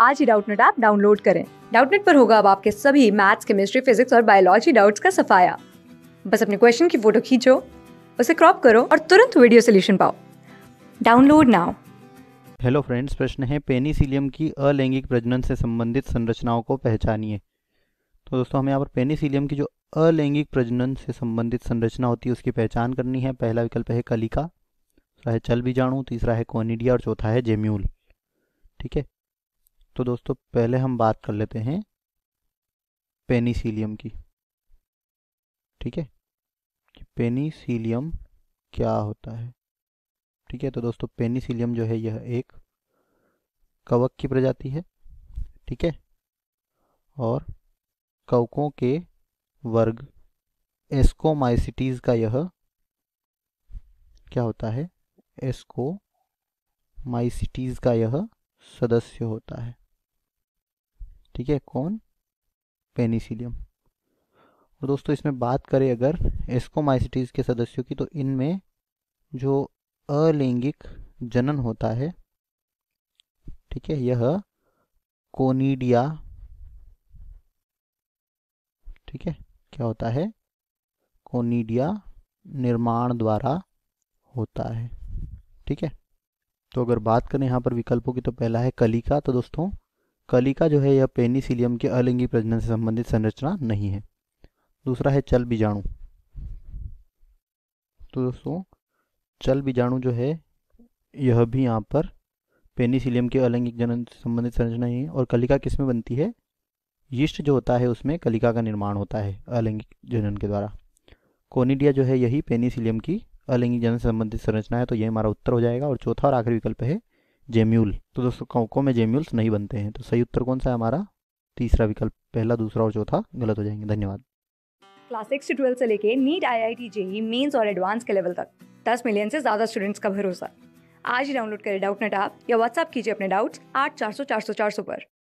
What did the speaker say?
आज ही Doubtnut app download करें डाउटनेट पर होगा अब आपके सभी मैथ्स केमिस्ट्री फिजिक्स और बायोलॉजी डाउट्स का सफाया बस अपने क्वेश्चन की फोटो खींचो उसे क्रॉप करो और तुरंत वीडियो सोल्यूशन पाओ डाउनलोड नाउ हेलो फ्रेंड्स प्रश्न है पेनिसिलियम की अलैंगिक प्रजनन से संबंधित संरचनाओं को पहचानिए तो दोस्तों हमें यहाँ पर पेनिसिलियम की जो अलैंगिक प्रजनन से संबंधित संरचना होती है उसकी पहचान करनी है पहला विकल्प है कलिका दूसरा है चल बीजाणु तीसरा है कोनिडिया और चौथा है जेम्यूल ठीक है तो दोस्तों पहले हम बात कर लेते हैं पेनिसिलियम की ठीक है कि पेनिसिलियम क्या होता है ठीक है तो दोस्तों पेनिसिलियम जो है यह एक कवक की प्रजाति है ठीक है और कवकों के वर्ग एस्कोमाइसिटीज़ का यह क्या होता है एस्कोमाइसिटीज़ का यह सदस्य होता है ठीक है कौन पेनिसिलियम और दोस्तों इसमें बात करें अगर एस्कोमाइसिटीज़ के सदस्यों की तो इनमें जो अलैंगिक जनन होता है ठीक है यह कोनीडिया ठीक है क्या होता है कोनीडिया निर्माण द्वारा होता है ठीक है तो अगर बात करें यहां पर विकल्पों की तो पहला है कलिका तो दोस्तों कलिका जो है यह पेनिसिलियम के अलिंगी प्रजनन से संबंधित संरचना नहीं है दूसरा है चल बीजाणु तो दोस्तों चल बीजाणु जो है यह भी यहाँ पर पेनिसिलियम के अलैंगिक जनन से संबंधित संरचना ही है और कलिका किसमें बनती है यिष्ट जो होता है उसमें कलिका का निर्माण होता है अलैंगिक जनन के द्वारा कोनिडिया जो है यही पेनिसिलियम की अलैंगिक जनन संबंधित संरचना है तो यह हमारा उत्तर हो जाएगा और चौथा और आखिरी विकल्प है जेम्यूल तो दोस्तों कौकों में जेम्यूल्स नहीं बनते हैं तो सही उत्तर कौन सा है हमारा तीसरा विकल्प पहला दूसरा और चौथा गलत हो जाएंगे धन्यवाद क्लास सिक्स से ट्वेल्थ से लेके NEET I I T JEE mains और एडवांस के लेवल तक दस मिलियन से ज़्यादा स्टूडेंट्स का भरोसा आज ही डाउनलोड करें डाउट नेट ऐप या व्हाट्सअप कीजिए अपने डाउट्स आठ चार सौ चार सौ चार सौ पर